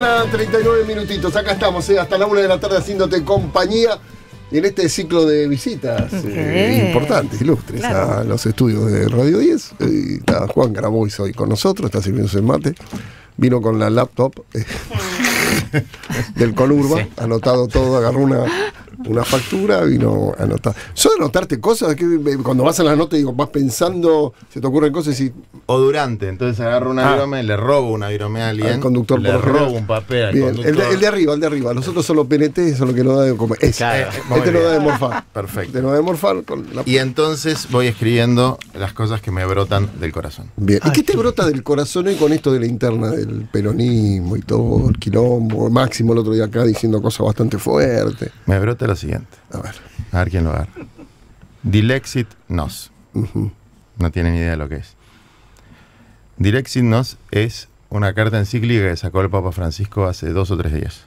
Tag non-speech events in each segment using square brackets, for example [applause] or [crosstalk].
39 minutitos, acá estamos, eh, hasta la una de la tarde haciéndote compañía en este ciclo de visitas eh, importantes, ilustres, a los estudios de Radio 10. Eh, está Juan Grabois hoy con nosotros, está sirviendo su mate, vino con la laptop [laughs] del Conurba, anotado todo, agarró una una factura, vino a anotar. solo anotarte cosas, que eh, cuando vas a las notas digo, vas pensando, se te ocurren cosas y. O durante, entonces agarro una ah. virome, le robo una virome a alguien. Al conductor Le robo un papel al El, de, arriba, el de arriba. Nosotros solo PNT, eso es lo que nos da de comer. este lo da de morfar. Perfecto. Te este lo da de morfar con Y entonces voy escribiendo las cosas que me brotan del corazón. Bien. ¿Y qué te brota del corazón con esto de la interna del peronismo y todo, el quilombo? Máximo el otro día acá diciendo cosas bastante fuertes. Me brota la siguiente. A ver. A ver quién lo agarra. Dilexit nos. No tiene No tienen idea de lo que es. Dilexit nos es una carta encíclica que sacó el Papa Francisco hace dos o tres días.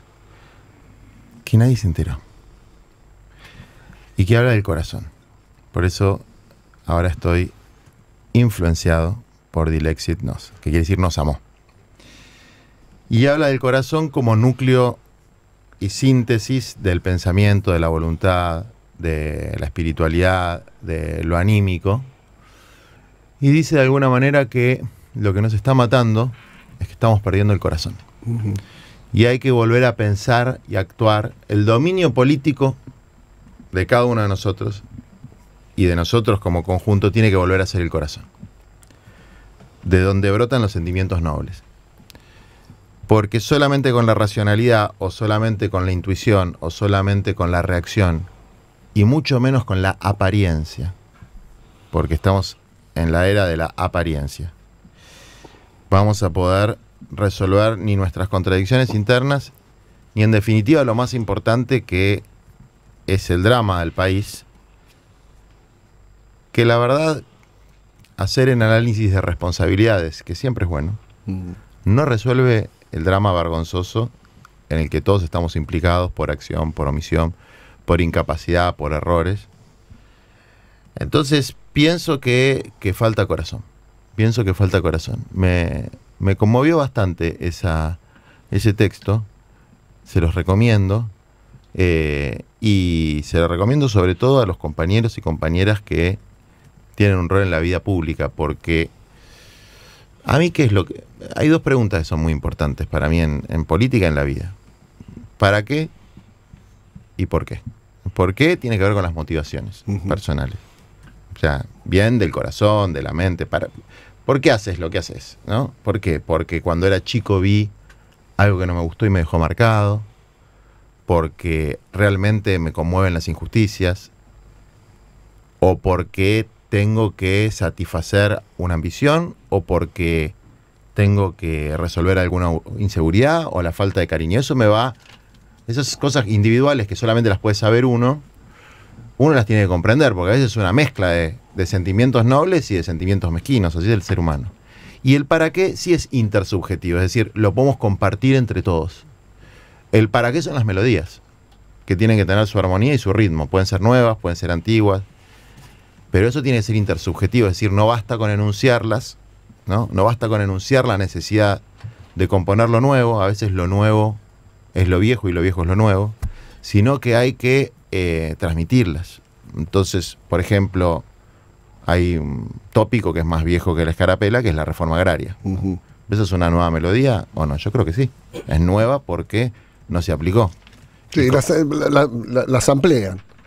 Que nadie se enteró. Y que habla del corazón. Por eso ahora estoy influenciado por Dilexit nos, que quiere decir nos amó. Y habla del corazón como núcleo y síntesis del pensamiento, de la voluntad, de la espiritualidad, de lo anímico. Y dice de alguna manera que lo que nos está matando es que estamos perdiendo el corazón. Y hay que volver a pensar y actuar el dominio político de cada uno de nosotros y de nosotros como conjunto tiene que volver a ser el corazón. De donde brotan los sentimientos nobles. Porque solamente con la racionalidad o solamente con la intuición o solamente con la reacción y mucho menos con la apariencia. Porque estamos en la era de la apariencia. Vamos a poder resolver ni nuestras contradicciones internas, ni en definitiva lo más importante que es el drama del país, que la verdad, hacer en análisis de responsabilidades, que siempre es bueno, mm. no resuelve el drama vergonzoso en el que todos estamos implicados por acción, por omisión, por incapacidad, por errores. Entonces pienso que, falta corazón, pienso que falta corazón. Me, conmovió bastante ese texto, se los recomiendo. Eh, y se los recomiendo sobre todo a los compañeros y compañeras que tienen un rol en la vida pública, porque a mí, ¿qué es lo que.? Hay dos preguntas que son muy importantes para mí en, política y en la vida. ¿Para qué y por qué? ¿Por qué tiene que ver con las motivaciones personales? O sea, bien del corazón, de la mente. Para, ¿Por qué haces lo que haces? ¿no? ¿Por qué? Porque cuando era chico vi algo que no me gustó y me dejó marcado. Porque realmente me conmueven las injusticias. O porque tengo que satisfacer una ambición o porque tengo que resolver alguna inseguridad o la falta de cariño. Eso me va. Esas cosas individuales que solamente las puede saber uno, uno las tiene que comprender, porque a veces es una mezcla de, sentimientos nobles y de sentimientos mezquinos, así es el ser humano. Y el para qué sí es intersubjetivo, es decir, lo podemos compartir entre todos. El para qué son las melodías, que tienen que tener su armonía y su ritmo. Pueden ser nuevas, pueden ser antiguas, pero eso tiene que ser intersubjetivo, es decir, no basta con enunciarlas, ¿no? No basta con enunciar la necesidad de componer lo nuevo, a veces lo nuevo es lo viejo y lo viejo es lo nuevo, sino que hay que eh, transmitirlas. Entonces, por ejemplo, hay un tópico que es más viejo que la escarapela, que es la reforma agraria. ¿Eso es una nueva melodía o no? Yo creo que sí. Es nueva porque no se aplicó. Sí, las, eh, la, las,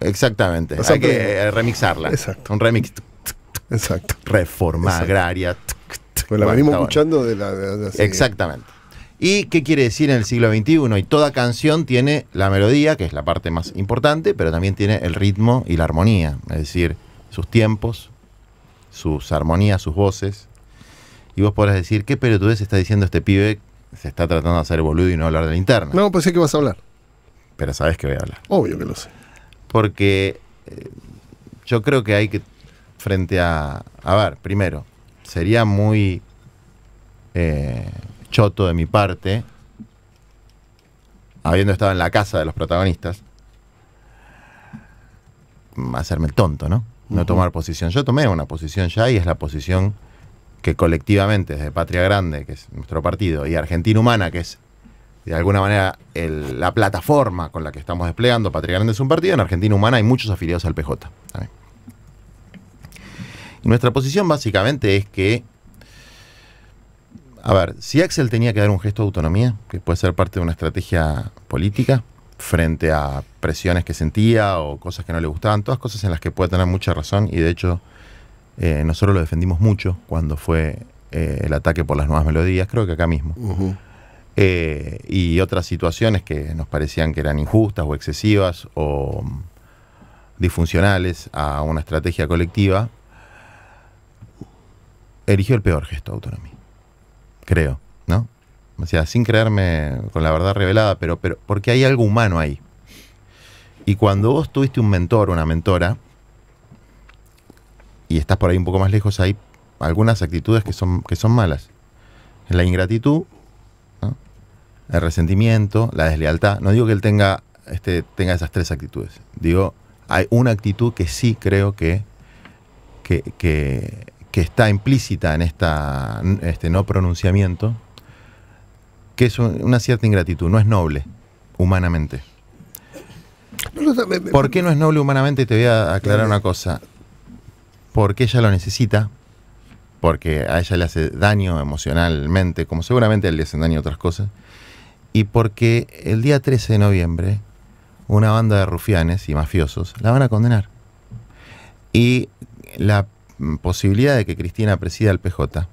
Exactamente. Hay que eh, remixarla. Exacto. Un remix. Exacto. Reforma agraria. Pues la venimos escuchando de la. Exactamente. ¿Y qué quiere decir en el siglo XXI? Y toda canción tiene la melodía, que es la parte más importante, pero también tiene el ritmo y la armonía, es decir, sus tiempos, sus armonías, sus voces. Y vos podrás decir, ¿qué pelotudez está diciendo este pibe? Se está tratando de hacer boludo y no hablar de la interna. No, pensé pues que vas a hablar. Pero sabes que voy a hablar. Obvio que lo sé porque eh, yo creo que hay que, frente a, a ver, primero, sería muy eh, choto de mi parte, habiendo estado en la casa de los protagonistas, mm, hacerme el tonto, ¿no? No tomar posición. Yo tomé una posición ya y es la posición que colectivamente desde Patria Grande, que es nuestro partido, y Argentina Humana, que es de alguna manera la plataforma con la que estamos desplegando Patria Grande es un partido, en Argentina Humana hay muchos afiliados al PJ. nuestra posición básicamente es que, a ver, si Axel tenía que dar un gesto de autonomía, que puede ser parte de una estrategia política, frente a presiones que sentía o cosas que no le gustaban, todas cosas en las que puede tener mucha razón y de hecho eh, nosotros lo defendimos mucho cuando fue eh, el ataque por las nuevas melodías, creo que acá mismo. Eh, y otras situaciones que nos parecían que eran injustas o excesivas o mm, disfuncionales a una estrategia colectiva, eligió el peor gesto de autonomía. Creo, ¿no? O sea, sin creerme con la verdad revelada, pero, pero porque hay algo humano ahí. Y cuando vos tuviste un mentor, una mentora, y estás por ahí un poco más lejos, hay algunas actitudes que son, que son malas. La ingratitud el resentimiento, la deslealtad. No digo que él tenga, este, tenga esas tres actitudes. Digo, hay una actitud que sí creo que, que, que, está implícita en esta, este no pronunciamiento, que es una cierta ingratitud. No es noble, humanamente. ¿Por qué no es noble humanamente? Te voy a aclarar una cosa. Porque ella lo necesita, porque a ella le hace daño emocionalmente, como seguramente él le hacen daño otras cosas y porque el día 13 de noviembre una banda de rufianes y mafiosos la van a condenar. Y la posibilidad de que Cristina presida el PJ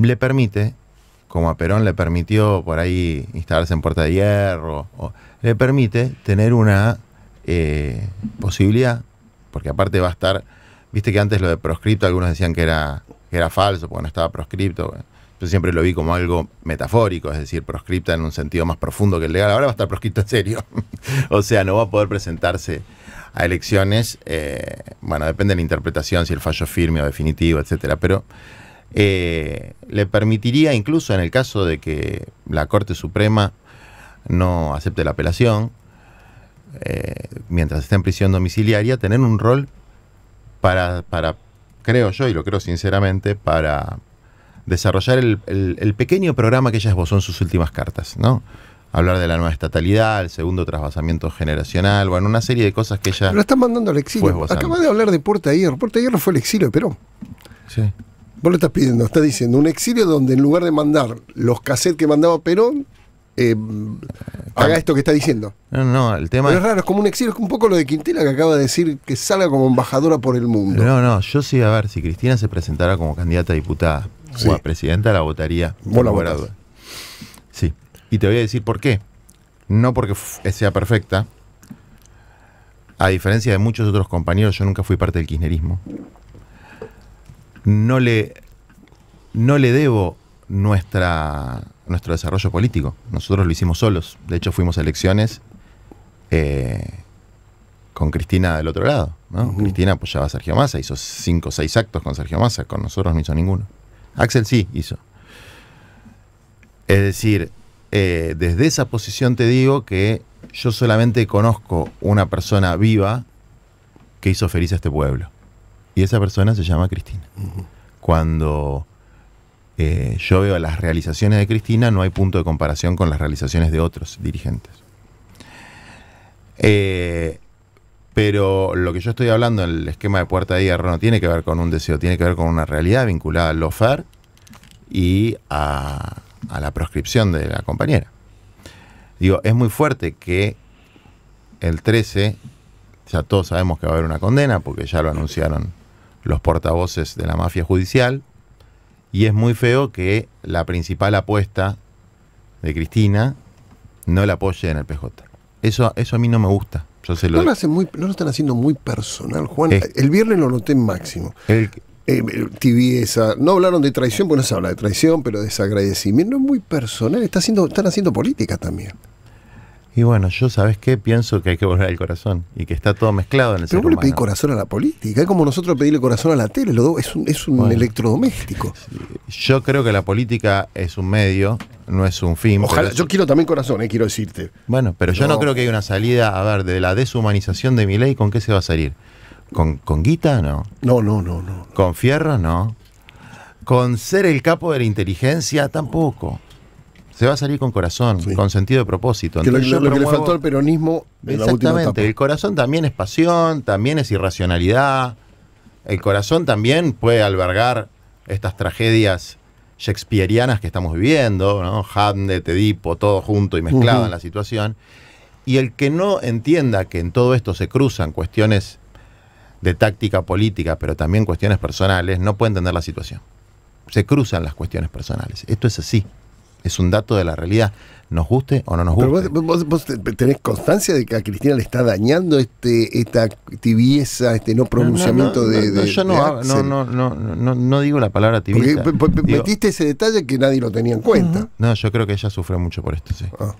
le permite, como a Perón le permitió por ahí instalarse en Puerta de Hierro, le permite tener una eh, posibilidad, porque aparte va a estar, viste que antes lo de proscripto, algunos decían que era, era falso, porque no estaba proscripto. Yo siempre lo vi como algo metafórico, es decir, proscripta en un sentido más profundo que el legal. Ahora va a estar proscripta en serio. [laughs] o sea, no va a poder presentarse a elecciones. Eh, bueno, depende de la interpretación, si el fallo es firme o definitivo, etcétera. Pero eh, le permitiría, incluso en el caso de que la Corte Suprema no acepte la apelación, eh, mientras esté en prisión domiciliaria, tener un rol para, para, creo yo, y lo creo sinceramente, para desarrollar el, pequeño programa que ella esbozó en sus últimas cartas, ¿no? Hablar de la nueva estatalidad, el segundo trasvasamiento generacional, bueno, una serie de cosas que ella. Lo están mandando al exilio. Acabas de hablar de Puerta de Hierro. Puerta Hierro fue el exilio de Perón. Sí. Vos lo estás pidiendo, Está diciendo un exilio donde en lugar de mandar los cassettes que mandaba Perón, eh, eh, haga esto que está diciendo. No, no, el tema. es raro, es como un exilio, es un poco lo de Quintela que acaba de decir que salga como embajadora por el mundo. No, no, yo sí, a ver, si Cristina se presentara como candidata a diputada, sí. o presidenta la votaría. Sí. Y te voy a decir por qué. No porque sea perfecta. A diferencia de muchos otros compañeros, yo nunca fui parte del kirchnerismo. No le, no le debo nuestra, nuestro desarrollo político. Nosotros lo hicimos solos. De hecho, fuimos a elecciones eh, con Cristina del otro lado. Cristina apoyaba a Sergio Massa, hizo cinco o seis actos con Sergio Massa, con nosotros no hizo ninguno. Axel sí hizo. Es decir, eh, desde esa posición te digo que yo solamente conozco una persona viva que hizo feliz a este pueblo. Y esa persona se llama Cristina. Cuando eh, yo veo las realizaciones de Cristina, no hay punto de comparación con las realizaciones de otros dirigentes. Eh, pero lo que yo estoy hablando en el esquema de puerta de hierro no tiene que ver con un deseo, tiene que ver con una realidad vinculada al lofer y a, la proscripción de la compañera. Digo, es muy fuerte que el 13, ya todos sabemos que va a haber una condena, porque ya lo anunciaron los portavoces de la mafia judicial, y es muy feo que la principal apuesta de Cristina no la apoye en el PJ. Eso, eso a mí no me gusta. ¿No, lo están haciendo muy personal, Juan? El viernes lo noté máximo. Eh, eh, tibieza. No hablaron de traición, porque no se habla de traición, pero desagradecimiento. Es muy personal. Está haciendo, están haciendo política también. Y bueno, yo sabes qué, pienso que hay que volver al corazón y que está todo mezclado en el Pero vos le pedís corazón a la política, es como nosotros pedirle corazón a la tele, lo es un, electrodoméstico. Yo creo que la política es un medio, no es un fin. Ojalá, yo quiero también corazón, eh, quiero decirte. Bueno, pero yo no. creo que haya una salida, a ver, de la deshumanización de mi ley, ¿con qué se va a salir? ¿Con, con guita? No. No, no, no, no. ¿Con fierro? No. ¿Con ser el capo de la inteligencia? Tampoco. Se va a salir con corazón, con sentido de propósito. Que lo, que le faltó al peronismo. exactamente, el corazón también es pasión, también es irracionalidad. El corazón también puede albergar estas tragedias shakespearianas que estamos viviendo, ¿no? Hamlet, Edipo, todo junto y mezclado en la situación. Y el que no entienda que en todo esto se cruzan cuestiones de táctica política, pero también cuestiones personales, no puede entender la situación. Se cruzan las cuestiones personales. Esto es así. Es un dato de la realidad nos guste o no nos guste. Pero vos, tenés constancia de que a Cristina le está dañando este esta tibieza, este no pronunciamiento no, de, Yo no, no, no, no, digo la palabra tibieza. metiste ese detalle que nadie lo tenía en cuenta. No, yo creo que ella sufre mucho por esto, sí. Ah.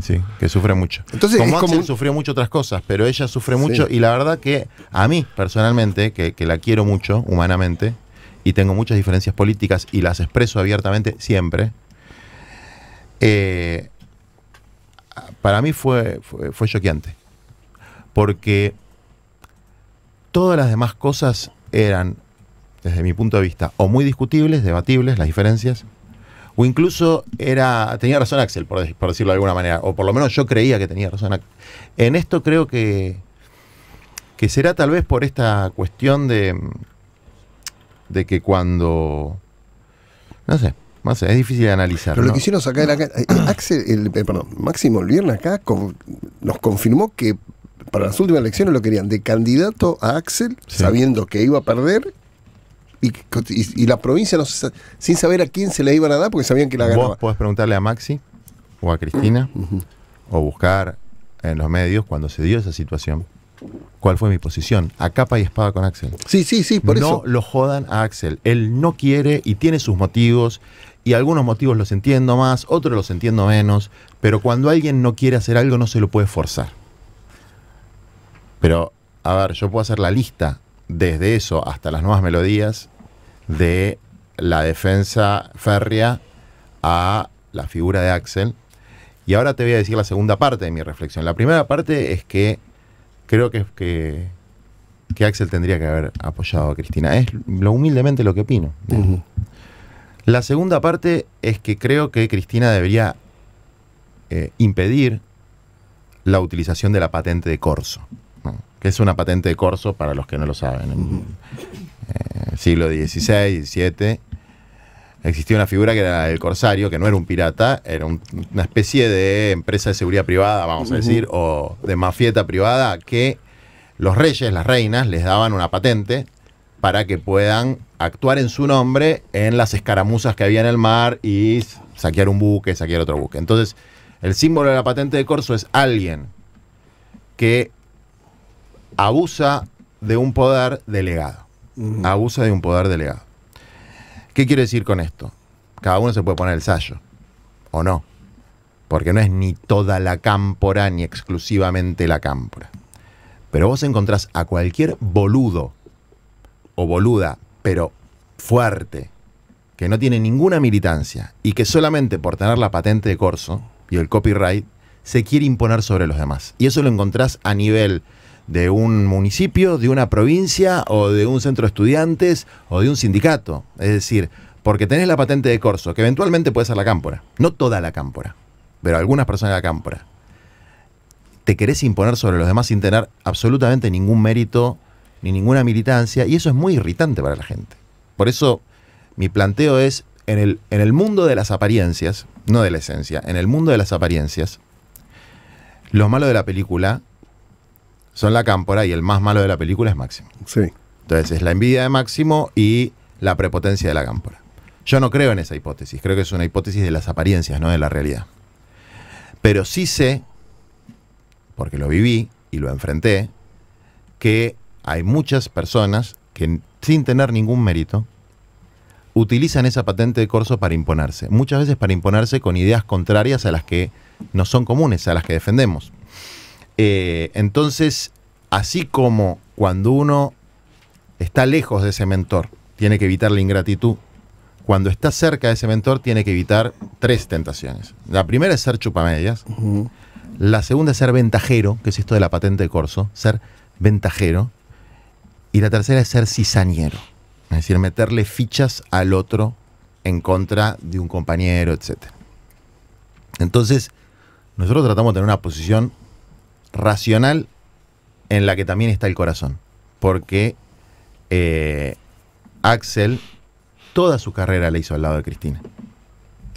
Sí, que sufre mucho. Entonces, como sufrió mucho otras cosas, pero ella sufre mucho y la verdad que a mí personalmente, que la quiero mucho humanamente y tengo muchas diferencias políticas y las expreso abiertamente siempre, eh, para mí fue, fue, choqueante. Porque todas las demás cosas eran, desde mi punto de vista, o muy discutibles, debatibles, las diferencias, o incluso era. tenía razón Axel, por, por decirlo de alguna manera, o por lo menos yo creía que tenía razón En esto creo que. que será tal vez por esta cuestión de. de que cuando. no sé, es difícil de analizar. Pero lo que hicieron sacar eh, [coughs] Axel, eh, perdón, Máximo el viernes acá nos confirmó que para las últimas elecciones lo querían de candidato a Axel, sabiendo que iba a perder. Y, y, la provincia no sin saber a quién se le iban a dar porque sabían que la ganaba. Vos podés preguntarle a Maxi o a Cristina mm, o buscar en los medios cuando se dio esa situación cuál fue mi posición. A capa y espada con Axel. Sí, sí, sí, por eso. No lo jodan a Axel. Él no quiere y tiene sus motivos y algunos motivos los entiendo más, otros los entiendo menos, pero cuando alguien no quiere hacer algo no se lo puede forzar. Pero, a ver, yo puedo hacer la lista desde eso hasta las nuevas melodías de la defensa férrea a la figura de Axel. Y ahora te voy a decir la segunda parte de mi reflexión. La primera parte es que creo que, que, Axel tendría que haber apoyado a Cristina. Es lo humildemente lo que opino. La segunda parte es que creo que Cristina debería eh, impedir la utilización de la patente de corso, que es una patente de corso para los que no lo saben. En el eh, siglo XVI, XVII, existía una figura que era el corsario, que no era un pirata, era una especie de empresa de seguridad privada, vamos a decir, o de mafieta privada, que los reyes, las reinas, les daban una patente para que puedan actuar en su nombre en las escaramuzas que había en el mar y saquear un buque, saquear otro buque. Entonces, el símbolo de la patente de corso es alguien que abusa de un poder delegado. Mm. Abusa de un poder delegado. ¿Qué quiero decir con esto? Cada uno se puede poner el sayo o no. Porque no es ni toda la cámpora, ni exclusivamente la cámpora. Pero vos encontrás a cualquier boludo o boluda pero fuerte, que no tiene ninguna militancia y que solamente por tener la patente de corso y el copyright se quiere imponer sobre los demás. Y eso lo encontrás a nivel de un municipio, de una provincia o de un centro de estudiantes o de un sindicato. Es decir, porque tenés la patente de corso, que eventualmente puede ser la cámpora, no toda la cámpora, pero algunas personas de la cámpora. Te querés imponer sobre los demás sin tener absolutamente ningún mérito ni ninguna militancia, y eso es muy irritante para la gente. Por eso mi planteo es, en el, en el mundo de las apariencias, no de la esencia, en el mundo de las apariencias, los malos de la película son la cámpora y el más malo de la película es Máximo. Sí. Entonces es la envidia de Máximo y la prepotencia de la cámpora. Yo no creo en esa hipótesis, creo que es una hipótesis de las apariencias, no de la realidad. Pero sí sé, porque lo viví y lo enfrenté, que hay muchas personas que sin tener ningún mérito utilizan esa patente de corso para imponerse, muchas veces para imponerse con ideas contrarias a las que no son comunes, a las que defendemos. Eh, entonces, así como cuando uno está lejos de ese mentor, tiene que evitar la ingratitud, cuando está cerca de ese mentor, tiene que evitar tres tentaciones. La primera es ser chupamedias, la segunda es ser ventajero, que es esto de la patente de corso, ser ventajero, y la tercera es ser cizañero, es decir, meterle fichas al otro en contra de un compañero, etc. Entonces, nosotros tratamos de tener una posición racional en la que también está el corazón, porque eh, Axel toda su carrera la hizo al lado de Cristina.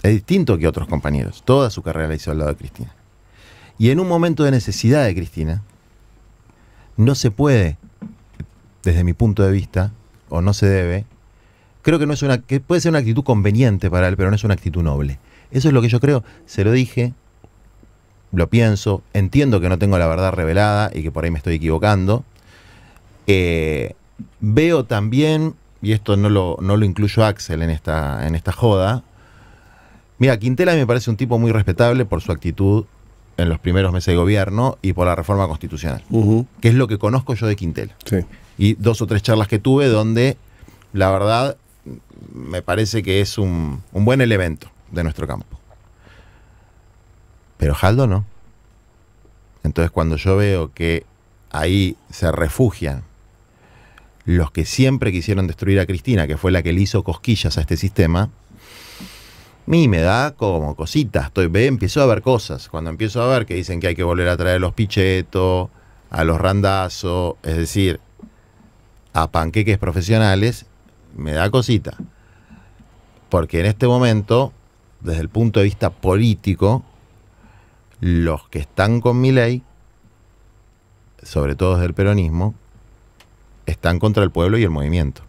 Es distinto que otros compañeros, toda su carrera la hizo al lado de Cristina. Y en un momento de necesidad de Cristina, no se puede desde mi punto de vista, o no se debe, creo que no es una que puede ser una actitud conveniente para él, pero no es una actitud noble. Eso es lo que yo creo, se lo dije, lo pienso, entiendo que no tengo la verdad revelada y que por ahí me estoy equivocando. Eh, veo también, y esto no lo, no lo incluyo Axel en esta, en esta joda, mira, Quintela me parece un tipo muy respetable por su actitud en los primeros meses de gobierno y por la reforma constitucional, que es lo que conozco yo de Quintela y dos o tres charlas que tuve donde la verdad me parece que es un, buen elemento de nuestro campo. Pero Jaldo no. Entonces cuando yo veo que ahí se refugian los que siempre quisieron destruir a Cristina, que fue la que le hizo cosquillas a este sistema, mí me da como cositas. Estoy, ve, empiezo a ver cosas. Cuando empiezo a ver que dicen que hay que volver a traer a los pichetos, a los randazos, es decir, a panqueques profesionales, me da cosita. Porque en este momento, desde el punto de vista político, los que están con mi ley, sobre todo desde el peronismo, están contra el pueblo y el movimiento.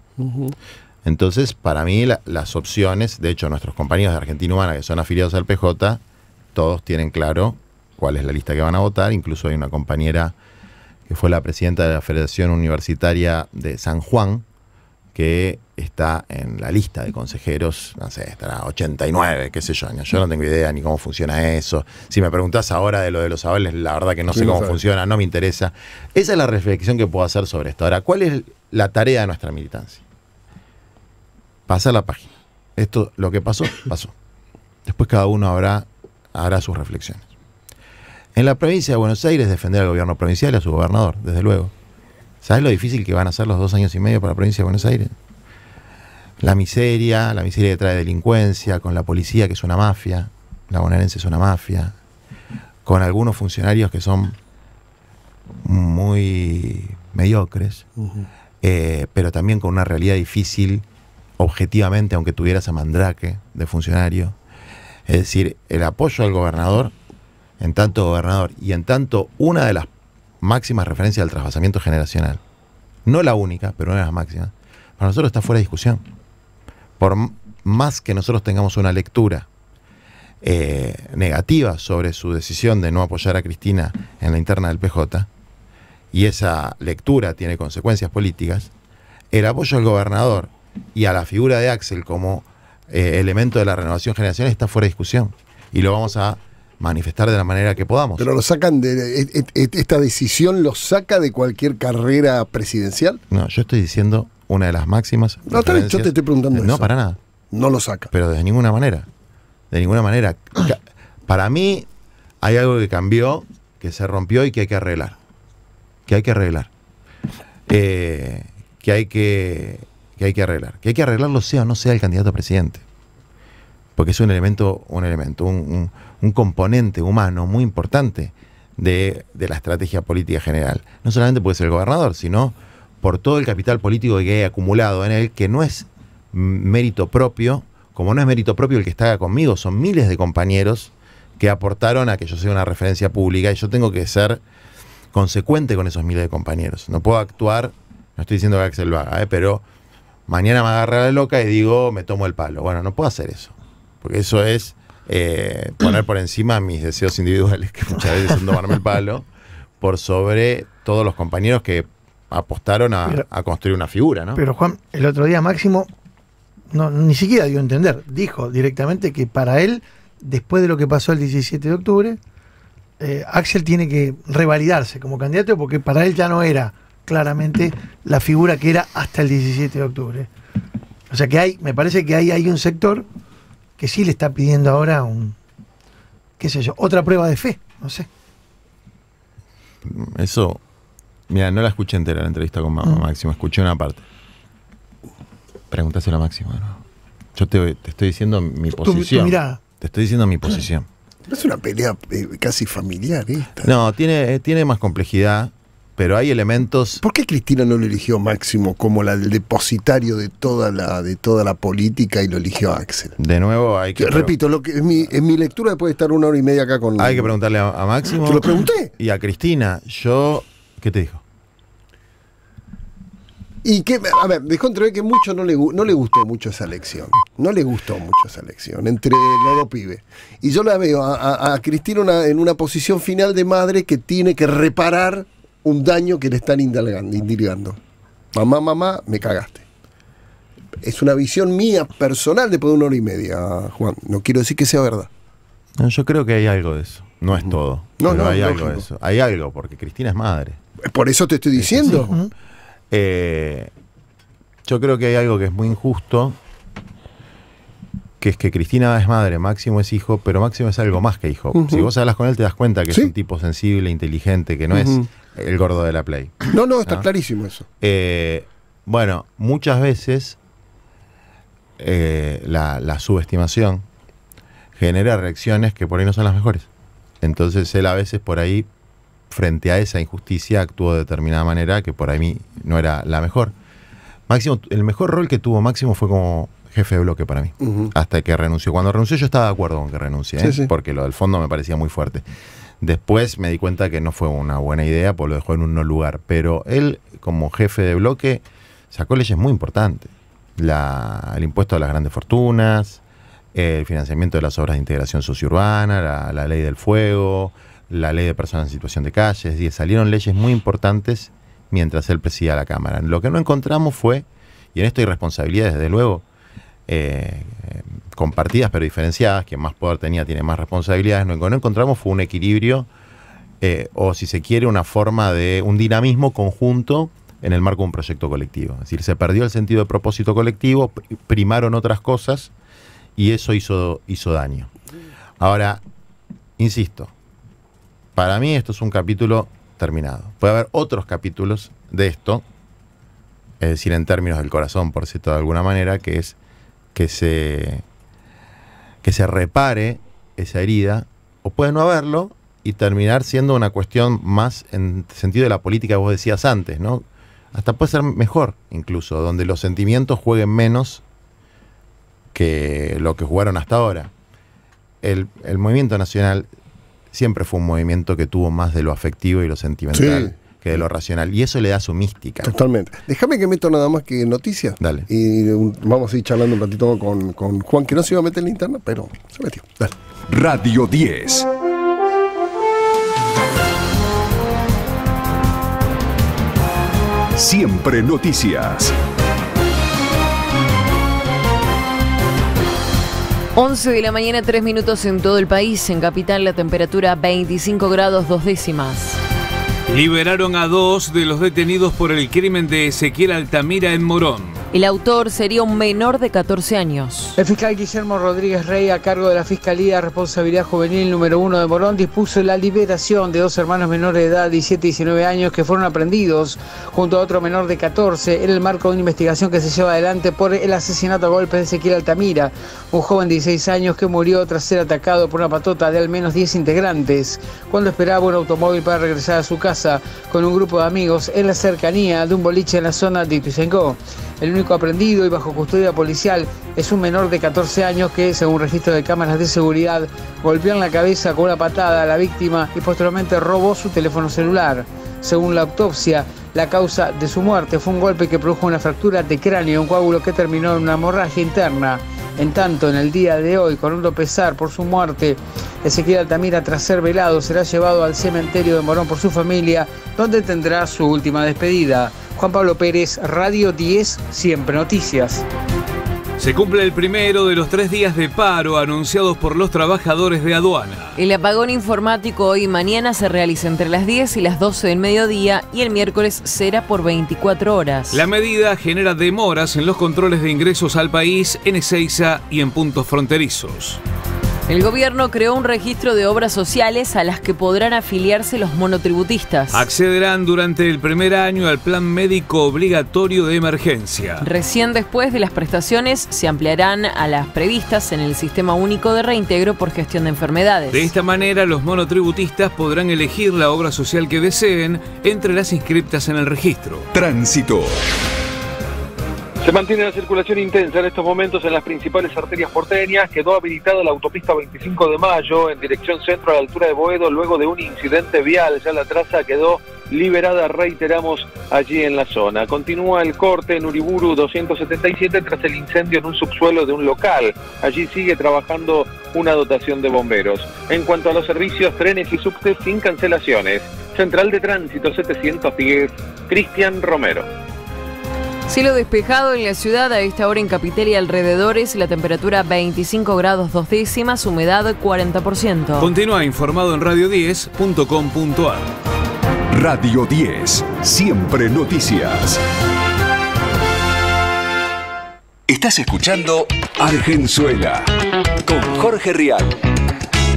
Entonces, para mí, las opciones, de hecho, nuestros compañeros de Argentina Humana que son afiliados al PJ, todos tienen claro cuál es la lista que van a votar. Incluso hay una compañera que fue la presidenta de la Federación Universitaria de San Juan, que está en la lista de consejeros, no sé, estará 89, qué sé yo, yo no tengo idea ni cómo funciona eso. Si me preguntás ahora de lo de los avales, la verdad que no sé cómo funciona, no me interesa. Esa es la reflexión que puedo hacer sobre esto. Ahora, ¿cuál es la tarea de nuestra militancia? pasa la página. Esto, lo que pasó, pasó. Después cada uno habrá, hará sus reflexiones. En la provincia de Buenos Aires defender al gobierno provincial y a su gobernador, desde luego. ¿Sabes lo difícil que van a ser los dos años y medio para la provincia de Buenos Aires? La miseria, la miseria que trae delincuencia, con la policía que es una mafia, la bonaerense es una mafia, con algunos funcionarios que son muy mediocres, eh, pero también con una realidad difícil objetivamente, aunque tuvieras a Mandrake de funcionario. Es decir, el apoyo al gobernador en tanto gobernador y en tanto una de las máximas referencias del trasvasamiento generacional, no la única, pero una de las máximas, para nosotros está fuera de discusión. Por más que nosotros tengamos una lectura eh, negativa sobre su decisión de no apoyar a Cristina en la interna del PJ, y esa lectura tiene consecuencias políticas, el apoyo al gobernador y a la figura de Axel como eh, elemento de la renovación generacional está fuera de discusión. Y lo vamos a manifestar de la manera que podamos. Pero lo sacan de e, e, e, esta decisión lo saca de cualquier carrera presidencial. No, yo estoy diciendo una de las máximas. No, yo te estoy preguntando. No, para nada. No lo saca. Pero de ninguna manera. De ninguna manera. para mí hay algo que cambió, que se rompió y que hay que arreglar. Que hay que arreglar. Eh, que hay que que hay que arreglar. Que hay que arreglarlo sea o no sea el candidato a presidente porque es un elemento, un elemento, un, componente humano muy importante de, la estrategia política general. No solamente puede ser el gobernador, sino por todo el capital político que he acumulado en él, que no es mérito propio, como no es mérito propio el que está conmigo, son miles de compañeros que aportaron a que yo sea una referencia pública y yo tengo que ser consecuente con esos miles de compañeros. No puedo actuar, no estoy diciendo que Axel lo haga, ¿eh? pero mañana me agarra la loca y digo, me tomo el palo. Bueno, no puedo hacer eso. Porque eso es eh, poner por encima mis deseos individuales, que muchas veces son tomarme el palo, por sobre todos los compañeros que apostaron a, construir una figura, ¿no? Pero Juan, el otro día Máximo no, ni siquiera dio a entender, dijo directamente que para él, después de lo que pasó el 17 de octubre, eh, Axel tiene que revalidarse como candidato porque para él ya no era claramente la figura que era hasta el 17 de octubre. O sea que hay, me parece que ahí hay un sector que sí le está pidiendo ahora un, qué sé yo, otra prueba de fe, no sé. Eso, mira, no la escuché entera la entrevista con mm. Máximo, escuché una parte. Pregúntaselo a Máximo Yo te, estoy diciendo mi posición. Te estoy diciendo mi posición. Es una pelea eh, casi familiar esta. No, ¿eh? tiene, eh, tiene más complejidad pero hay elementos. ¿Por qué Cristina no lo eligió Máximo como la, el depositario de toda la, de toda la política y lo eligió Axel? De nuevo hay que. repito, lo que en mi, lectura después de estar una hora y media acá con. Hay que preguntarle a, Máximo. Te lo pregunté. Y a Cristina. Yo. ¿Qué te dijo? Y que, a ver, dejó entrever que mucho no le, no le gustó mucho esa elección. No le gustó mucho esa elección entre los dos pibes. Y yo la veo a, Cristina en una posición final de madre que tiene que reparar un daño que le están indigando. Mamá, mamá, me cagaste. Es una visión mía personal después de una hora y media, Juan. No quiero decir que sea verdad. yo creo que hay algo de eso. No es todo. No, no, hay algo de eso. Hay algo, porque Cristina es madre. Eh, por eso te estoy diciendo. Eh, yo creo que hay algo que es muy injusto, que es que Cristina es madre, Máximo es hijo, pero Máximo es algo más que hijo. Si vos hablas con él te das cuenta que es un tipo sensible, inteligente, que no es el gordo de la Play. No, no, está clarísimo eso. Eh, bueno, muchas veces eh, la, subestimación genera reacciones que por ahí no son las mejores. Entonces él a veces por ahí, frente a esa injusticia, actuó de determinada manera que por ahí no era la mejor. Máximo, el mejor rol que tuvo Máximo fue como jefe de bloque para mí, hasta que renunció. Cuando renunció yo estaba de acuerdo con que renuncie, ¿eh? porque lo del fondo me parecía muy fuerte. Después me di cuenta que no fue una buena idea, pues lo dejó en un no lugar. Pero él, como jefe de bloque, sacó leyes muy importantes. La, el impuesto a las grandes fortunas, el financiamiento de las obras de integración sociurbana, la, la ley del fuego, la ley de personas en situación de calle. y salieron leyes muy importantes mientras él presidía la Cámara. Lo que no encontramos fue, y en esto hay responsabilidad desde luego, eh, compartidas pero diferenciadas, quien más poder tenía tiene más responsabilidades, lo que no encontramos fue un equilibrio eh, o si se quiere una forma de un dinamismo conjunto en el marco de un proyecto colectivo. Es decir, se perdió el sentido de propósito colectivo, primaron otras cosas y eso hizo, hizo daño. Ahora, insisto, para mí esto es un capítulo terminado. Puede haber otros capítulos de esto, es decir, en términos del corazón, por cierto de alguna manera, que es que se, que se repare esa herida, o puede no haberlo y terminar siendo una cuestión más en sentido de la política que vos decías antes, ¿no? Hasta puede ser mejor, incluso, donde los sentimientos jueguen menos que lo que jugaron hasta ahora. El, el movimiento nacional siempre fue un movimiento que tuvo más de lo afectivo y lo sentimental. Sí de lo racional. Y eso le da su mística. Totalmente. Déjame que meto nada más que noticias. Dale. Y vamos a ir charlando un ratito con, con Juan, que no se iba a meter en la interna, pero se metió. Dale. Radio 10. Siempre noticias. 11 de la mañana, 3 minutos en todo el país. En Capital la temperatura 25 grados dos décimas. Liberaron a dos de los detenidos por el crimen de Ezequiel Altamira en Morón. El autor sería un menor de 14 años. El fiscal Guillermo Rodríguez Rey, a cargo de la Fiscalía de Responsabilidad Juvenil número 1 de Morón, dispuso la liberación de dos hermanos menores de edad, 17 y 19 años, que fueron aprendidos junto a otro menor de 14 en el marco de una investigación que se lleva adelante por el asesinato a golpes de Ezequiel Altamira, un joven de 16 años que murió tras ser atacado por una patota de al menos 10 integrantes cuando esperaba un automóvil para regresar a su casa con un grupo de amigos en la cercanía de un boliche en la zona de Ituzaingó. El único aprendido y bajo custodia policial es un menor de 14 años que, según registro de cámaras de seguridad, golpeó en la cabeza con una patada a la víctima y posteriormente robó su teléfono celular. Según la autopsia, la causa de su muerte fue un golpe que produjo una fractura de cráneo, y un coágulo que terminó en una hemorragia interna. En tanto, en el día de hoy, con hondo pesar por su muerte, Ezequiel Altamira, tras ser velado, será llevado al cementerio de Morón por su familia, donde tendrá su última despedida. Juan Pablo Pérez, Radio 10, Siempre Noticias. Se cumple el primero de los tres días de paro anunciados por los trabajadores de aduana. El apagón informático hoy y mañana se realiza entre las 10 y las 12 del mediodía y el miércoles será por 24 horas. La medida genera demoras en los controles de ingresos al país en Ezeiza y en puntos fronterizos. El gobierno creó un registro de obras sociales a las que podrán afiliarse los monotributistas. Accederán durante el primer año al plan médico obligatorio de emergencia. Recién después de las prestaciones se ampliarán a las previstas en el Sistema Único de Reintegro por Gestión de Enfermedades. De esta manera, los monotributistas podrán elegir la obra social que deseen entre las inscriptas en el registro. Tránsito. Se mantiene la circulación intensa en estos momentos en las principales arterias porteñas. Quedó habilitada la autopista 25 de mayo en dirección centro a la altura de Boedo luego de un incidente vial. Ya la traza quedó liberada, reiteramos, allí en la zona. Continúa el corte en Uriburu 277 tras el incendio en un subsuelo de un local. Allí sigue trabajando una dotación de bomberos. En cuanto a los servicios, trenes y subtes sin cancelaciones. Central de Tránsito 710, Cristian Romero. Cielo despejado en la ciudad a esta hora en Capital y alrededores, la temperatura 25 grados dos décimas, humedad 40%. Continúa informado en radio10.com.ar. Radio 10, siempre noticias. Estás escuchando Argenzuela con Jorge Rial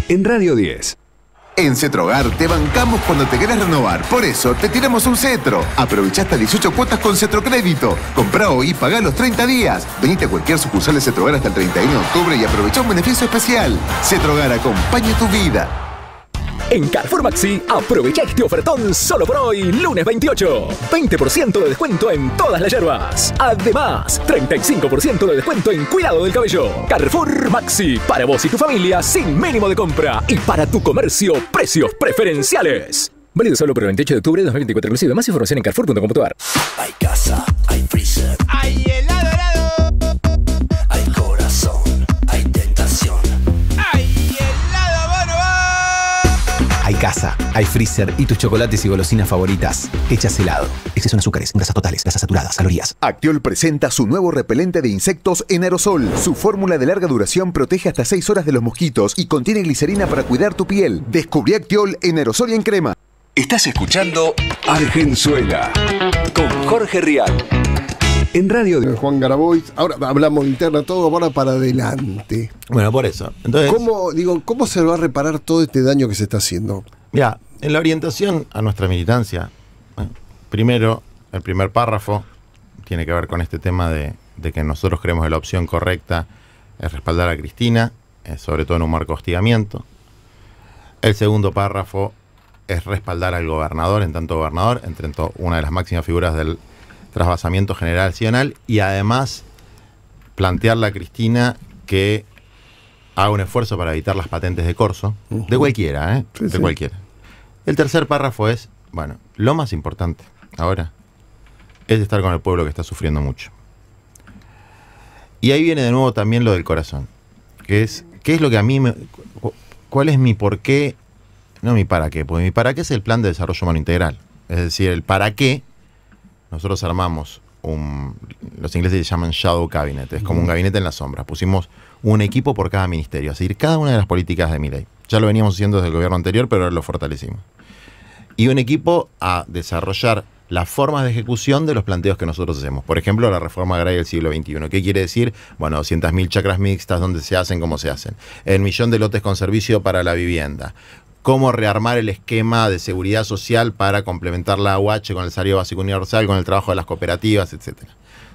en Radio 10. En Cetrogar te bancamos cuando te quieras renovar. Por eso te tiramos un cetro. Aprovecha hasta 18 cuotas con cetrocrédito. Compra hoy y paga los 30 días. Venite a cualquier sucursal de Cetrogar hasta el 31 de octubre y aprovecha un beneficio especial. Cetrogar, acompaña tu vida. En Carrefour Maxi, aprovecha este ofertón solo por hoy, lunes 28. 20% de descuento en todas las hierbas. Además, 35% de descuento en cuidado del cabello. Carrefour Maxi, para vos y tu familia sin mínimo de compra. Y para tu comercio, precios preferenciales. Válido solo por el 28 de octubre de 2024 inclusive. Más información en carrefour.com.ar. Hay casa, freezer. Hay freezer y tus chocolates y golosinas favoritas. echas helado. Exceso son azúcares, grasas totales, grasas saturadas, calorías. Actiol presenta su nuevo repelente de insectos en aerosol. Su fórmula de larga duración protege hasta 6 horas de los mosquitos y contiene glicerina para cuidar tu piel. Descubrí Actiol en aerosol y en crema. Estás escuchando Argenzuela con Jorge Rial. En radio de Juan Garabois, ahora hablamos interna, todo ahora para adelante. Bueno, por eso. Entonces... ¿Cómo, digo, ¿Cómo se va a reparar todo este daño que se está haciendo? Mira, en la orientación a nuestra militancia, primero, el primer párrafo tiene que ver con este tema de, que nosotros creemos que la opción correcta es respaldar a Cristina, eh, sobre todo en un marco hostigamiento. El segundo párrafo es respaldar al gobernador, en tanto gobernador, en tanto una de las máximas figuras del trasvasamiento generacional, y además plantearle a Cristina que haga un esfuerzo para evitar las patentes de corso, de cualquiera, ¿eh? de cualquiera. El tercer párrafo es, bueno, lo más importante ahora es estar con el pueblo que está sufriendo mucho. Y ahí viene de nuevo también lo del corazón, que es, ¿qué es lo que a mí, me, cuál es mi por qué, no mi para qué, porque mi para qué es el plan de desarrollo humano integral. Es decir, el para qué nosotros armamos un, los ingleses se llaman shadow cabinet, es como un gabinete en la sombra. Pusimos un equipo por cada ministerio, a seguir cada una de las políticas de mi ley. Ya lo veníamos haciendo desde el gobierno anterior, pero ahora lo fortalecimos. Y un equipo a desarrollar las formas de ejecución de los planteos que nosotros hacemos. Por ejemplo, la reforma agraria del siglo XXI. ¿Qué quiere decir? Bueno, 200.000 chacras mixtas donde se hacen cómo se hacen. El millón de lotes con servicio para la vivienda. Cómo rearmar el esquema de seguridad social para complementar la AUH con el salario básico universal, con el trabajo de las cooperativas, etc.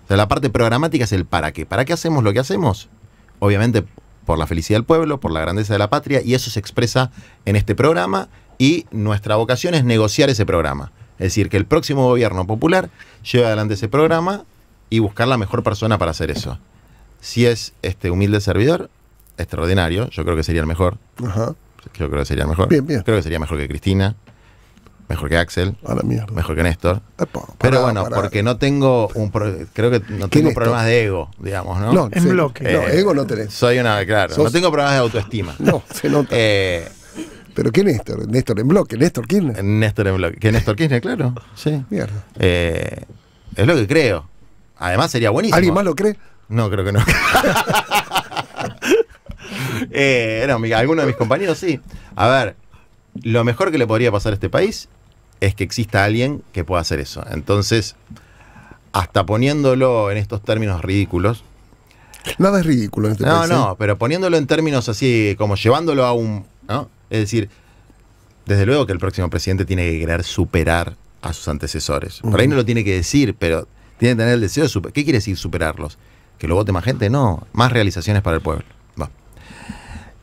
O sea, la parte programática es el para qué. ¿Para qué hacemos lo que hacemos? obviamente por la felicidad del pueblo, por la grandeza de la patria, y eso se expresa en este programa y nuestra vocación es negociar ese programa. Es decir, que el próximo gobierno popular lleve adelante ese programa y buscar la mejor persona para hacer eso. Si es este humilde servidor, extraordinario, yo creo que sería el mejor. Ajá. Yo creo que sería el mejor. Bien, bien. Creo que sería mejor que Cristina mejor que Axel, a la mierda. mejor que Néstor. pero bueno, porque no tengo un creo que no tengo problemas de ego, digamos, ¿no? No, en bloque. no, eh, ego no tenés. Soy una, claro, no tengo problemas de autoestima. [laughs] no, se nota. Eh, ¿Pero qué Néstor? Néstor en bloque, Néstor Kirchner. Néstor en bloque. Que Néstor Kirchner, claro. Sí. Mierda. Eh, es lo que creo. Además sería buenísimo. ¿Alguien más lo cree? No, creo que no. [laughs] no, algunos de mis compañeros sí. A ver, lo mejor que le podría pasar a este país es que exista alguien que pueda hacer eso. Entonces, hasta poniéndolo en estos términos ridículos. Nada es ridículo en este no, No, ¿eh? pero poniéndolo en términos así, como llevándolo a un. Es decir, desde luego que el próximo presidente tiene que querer superar a sus antecesores. Por ahí no lo tiene que decir, pero tiene que tener el deseo de superar. ¿Qué quiere decir superarlos? ¿Que lo vote más gente? No, más realizaciones para el pueblo. Va.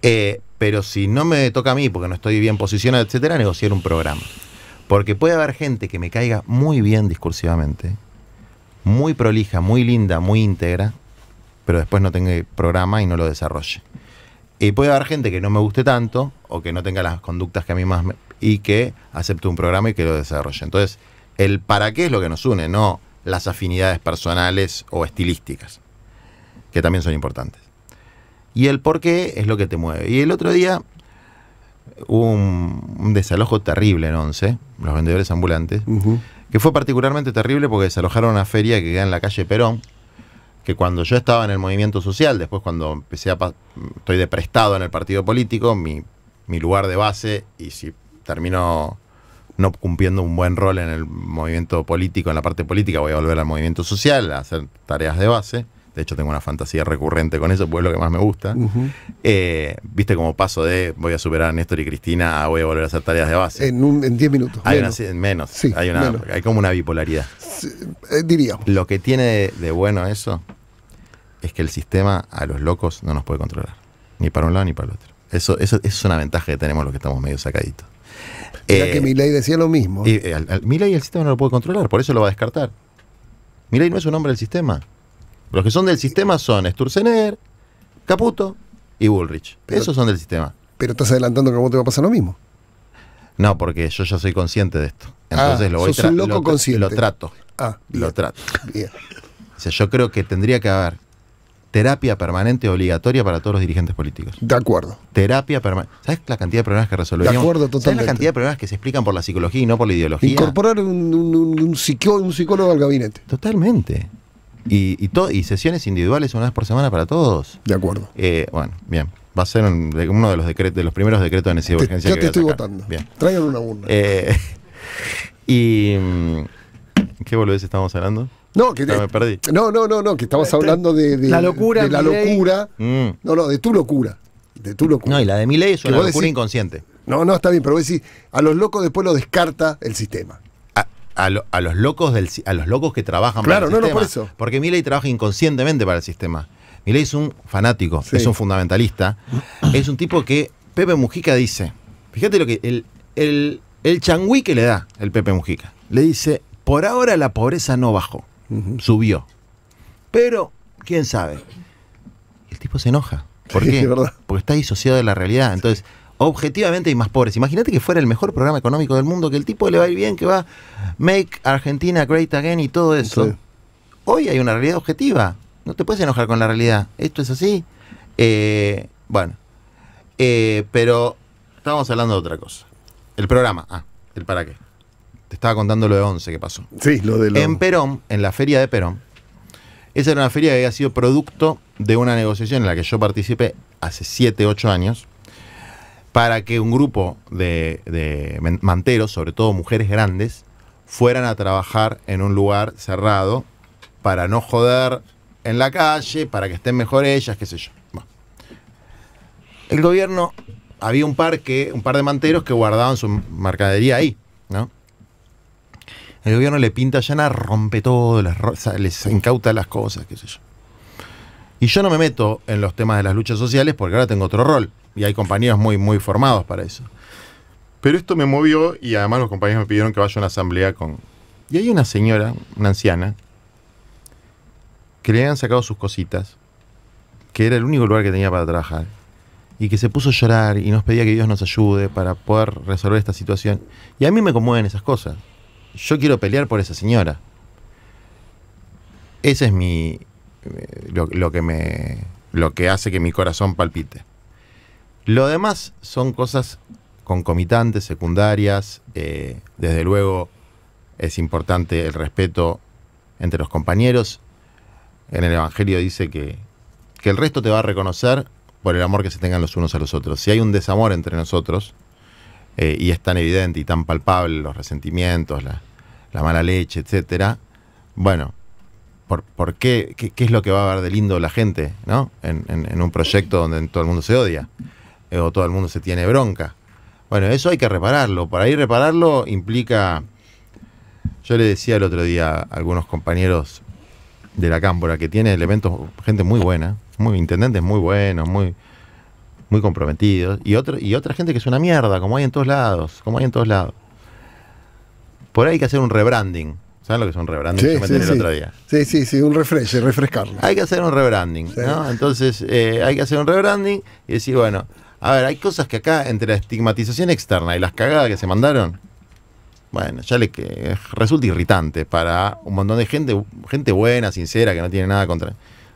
Eh, pero si no me toca a mí porque no estoy bien posicionado, etcétera, negociar un programa. Porque puede haber gente que me caiga muy bien discursivamente, muy prolija, muy linda, muy íntegra, pero después no tenga programa y no lo desarrolle. Y puede haber gente que no me guste tanto o que no tenga las conductas que a mí más me, y que acepte un programa y que lo desarrolle. Entonces, el para qué es lo que nos une, no las afinidades personales o estilísticas, que también son importantes y el por qué es lo que te mueve. Y el otro día hubo un, desalojo terrible en Once, los vendedores ambulantes, que fue particularmente terrible porque desalojaron una feria que queda en la calle Perón, que cuando yo estaba en el movimiento social, después cuando empecé a... estoy de prestado en el partido político, mi, mi lugar de base, y si termino no cumpliendo un buen rol en el movimiento político, en la parte política, voy a volver al movimiento social, a hacer tareas de base. De hecho, tengo una fantasía recurrente con eso, pues es lo que más me gusta. Eh, viste como paso de voy a superar a Néstor y Cristina a voy a volver a hacer tareas de base. En 10 minutos. Hay menos. Una, menos, hay, menos. hay como una bipolaridad. Eh, lo que tiene de, bueno eso es que el sistema a los locos no nos puede controlar. Ni para un lado ni para el otro. Eso, eso, es una ventaja que tenemos los que estamos medio sacaditos. Ya eh, que Milei decía lo mismo. Y, el sistema no lo puede controlar, por eso lo va a descartar. Milei no es un hombre del sistema. Los que son del sistema son Sturzenegger, Caputo y Bullrich. Esos son del sistema. Pero estás adelantando que a vos te va a pasar lo mismo. No, porque yo ya soy consciente de esto. Ah, Entonces lo voy sos un loco consciente. lo trato. Ah, lo trato. Bien. O sea, yo creo que tendría que haber terapia permanente obligatoria para todos los dirigentes políticos. De acuerdo. Terapia permanente. ¿Sabes la cantidad de problemas que resolvimos? De acuerdo, totalmente. la cantidad de problemas que se explican por la psicología y no por la ideología? Incorporar un, un psicólogo, al gabinete. Totalmente. Y, y sesiones individuales una vez por semana para todos. De acuerdo. Eh, bueno, bien. Va a ser uno de los, decretos, de los primeros decretos de necesidad de urgencia. Ya te estoy votando. Bien. Traigan una urna. Eh, [laughs] y. Mm, ¿Qué boludez estamos hablando? No, que te, me perdí. No, no, no, no, que estamos hablando de, la locura. De la locura. Mm. No, no, de tu locura. De tu locura. No, y la de mi ley es una locura inconsciente. No, no, está bien, pero vos decís, a los locos después lo descarta el sistema a, los locos del, a los locos que trabajan para el no, sistema. Porque Milei trabaja inconscientemente para el sistema. Milei es un fanático, es un fundamentalista, es un tipo que Pepe Mujica dice, fíjate lo que el, el, el changüí que le da el Pepe Mujica. Le dice, por ahora la pobreza no bajó, subió. Pero, quién sabe. El tipo se enoja. ¿Por qué? Porque está disociado de la realidad. Entonces, objetivamente hay más pobres. Imagínate que fuera el mejor programa económico del mundo, que el tipo le va a ir bien, que va Make Argentina Great Again y todo eso. Hoy hay una realidad objetiva. No te puedes enojar con la realidad. Esto es así. Eh, bueno, eh, pero estábamos hablando de otra cosa. El programa, ah, el para qué. Te estaba contando lo de 11 que pasó. Sí, lo de En Perón, en la feria de Perón, esa era una feria que había sido producto de una negociación en la que yo participé hace 7, 8 años, para que un grupo de, de manteros, sobre todo mujeres grandes, fueran a trabajar en un lugar cerrado para no joder en la calle, para que estén mejor ellas, qué sé yo. El gobierno, había un parque, un par de manteros que guardaban su mercadería ahí, ¿no? El gobierno le pinta llana, rompe todo, les incauta las cosas, qué sé yo. Y yo no me meto en los temas de las luchas sociales porque ahora tengo otro rol y hay compañeros muy, muy formados para eso. Pero esto me movió y además los compañeros me pidieron que vaya a una asamblea con... Y hay una señora, una anciana, que le habían sacado sus cositas, que era el único lugar que tenía para trabajar, y que se puso a llorar y nos pedía que Dios nos ayude para poder resolver esta situación. Y a mí me conmueven esas cosas. Yo quiero pelear por esa señora. Ese es mi... Eh, lo que me... lo que hace que mi corazón palpite. Lo demás son cosas concomitantes, secundarias. Eh, desde luego es importante el respeto entre los compañeros. En el Evangelio dice que, que el resto te va a reconocer por el amor que se tengan los unos a los otros. Si hay un desamor entre nosotros, eh, y es tan evidente y tan palpable los resentimientos, la, mala leche, etcétera, bueno, ¿por, qué, qué, es lo que va a ver de lindo la gente ¿no? en, en un proyecto donde todo el mundo se odia? Eh, o todo el mundo se tiene bronca. Bueno, eso hay que repararlo. Para ahí repararlo implica. Yo le decía el otro día a algunos compañeros de la cámpora que tiene elementos, gente muy buena, muy intendentes muy buenos, muy, muy comprometidos, y, otro, otra gente que es una mierda, como hay en todos lados, como hay en todos lados. Por ahí hay que hacer un rebranding. ¿Saben lo que es un rebranding? Sí, sí, sí. un refresh, refrescarlo. Hay que hacer un rebranding, ¿no? Entonces, eh, hay que hacer un rebranding y decir, bueno, a ver, hay cosas que acá, entre la estigmatización externa y las cagadas que se mandaron, bueno, ya le que, resulta irritante para un montón de gente, gente buena, sincera, que no tiene nada contra.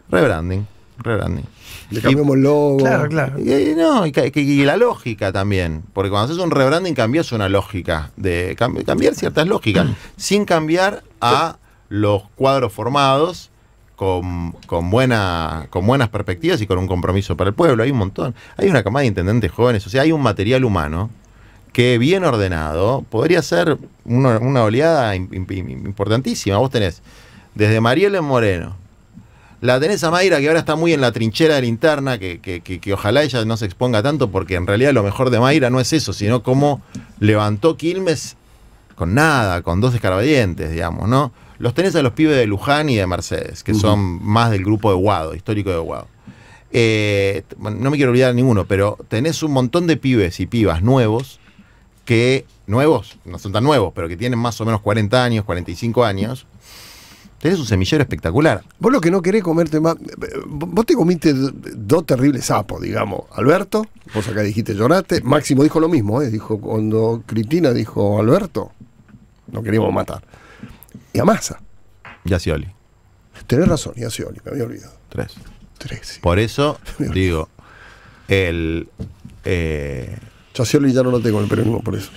Rebranding, rebranding. Le cambiamos logo. Claro, claro. Y, no, y, la lógica también. Porque cuando haces un rebranding cambias una lógica. de Cambiar ciertas lógicas. sin cambiar a los cuadros formados con, con, buena, con buenas perspectivas y con un compromiso para el pueblo. Hay un montón. Hay una camada de intendentes jóvenes, o sea, hay un material humano que bien ordenado podría ser una, oleada importantísima. Vos tenés desde Mariela Moreno, la tenés a Mayra, que ahora está muy en la trinchera de linterna que, que, que, ojalá ella no se exponga tanto, porque en realidad lo mejor de Mayra no es eso, sino cómo levantó Quilmes con nada, con dos escarabajientes digamos, ¿no? Los tenés a los pibes de Luján y de Mercedes, que son más del grupo de Guado, histórico de Guado. Eh, no me quiero olvidar ninguno, pero tenés un montón de pibes y pibas nuevos que, nuevos, no son tan nuevos, pero que tienen más o menos 40 años, 45 años, Tenés un semillero espectacular. Vos lo que no querés comerte más. Eh, eh, vos te comiste dos terribles sapos, digamos. Alberto, vos acá dijiste lloraste. Máximo dijo lo mismo, ¿eh? Dijo cuando Cristina dijo Alberto, no queríamos matar y a Massa. Y Tenés razón, y me había olvidado. Tres. Tres. Por eso, [laughs] digo, el. Eh, Yo ya no lo tengo el peronismo, por eso.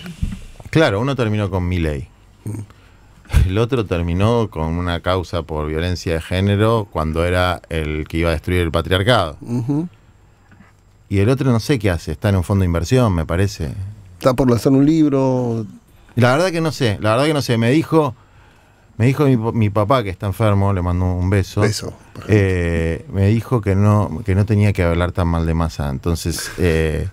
Claro, uno terminó con mi mm. El otro terminó con una causa por violencia de género cuando era el que iba a destruir el patriarcado. Y el otro no sé qué hace, está en un fondo de inversión, me parece. Está por lanzar un libro. La verdad que no sé, la verdad que no sé. Me dijo, me dijo mi, papá, que está enfermo, le mandó un beso. Eh, me dijo que no, que no tenía que hablar tan mal de masa. Entonces, eh,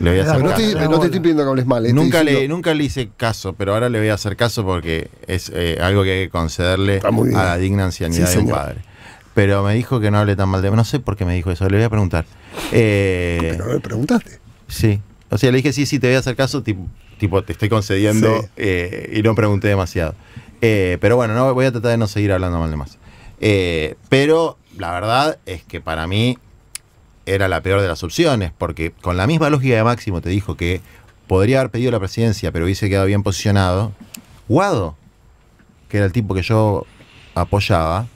le voy a ah, hacer caso. no te estoy pidiendo que hables mal. Nunca, le, nunca le hice caso, pero ahora le voy a hacer caso porque es eh, algo que hay que concederle a la digna ancianidad de un padre. Pero me dijo que no hable tan mal de No sé por qué me dijo eso, le voy a preguntar. pero le preguntaste. Sí. O sea, le dije, sí, sí, te voy a hacer caso, tipo, te estoy concediendo y no pregunté demasiado. Eh, pero bueno, no, voy a tratar de no seguir hablando mal de más. Eh, pero la verdad es que para mí era la peor de las opciones, porque con la misma lógica de Máximo te dijo que podría haber pedido la presidencia, pero hubiese quedado bien posicionado. Guado, que era el tipo que yo apoyaba,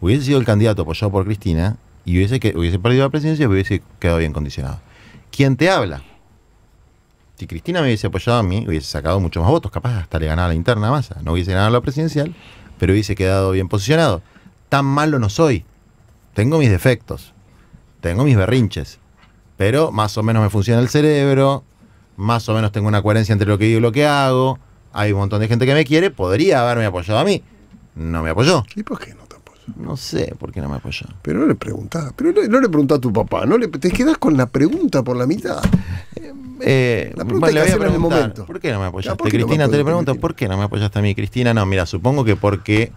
hubiese sido el candidato apoyado por Cristina y hubiese, que, hubiese perdido la presidencia y hubiese quedado bien condicionado. quién te habla si Cristina me hubiese apoyado a mí, hubiese sacado muchos más votos, capaz hasta le ganaba la interna masa. No hubiese ganado la presidencial, pero hubiese quedado bien posicionado. Tan malo no soy. Tengo mis defectos. Tengo mis berrinches. Pero más o menos me funciona el cerebro. Más o menos tengo una coherencia entre lo que digo y lo que hago. Hay un montón de gente que me quiere. Podría haberme apoyado a mí. No me apoyó. ¿Y por qué no te apoyó? No sé por qué no me apoyó. Pero no le preguntás. Pero no, le preguntás a tu papá. No le, te quedás con la pregunta por la mitad. [laughs] Eh, la pregunta en ¿Por qué no me apoyaste? Cristina, te le pregunto, ¿por qué no me apoyaste a mí? Cristina, no, mira, supongo que porque.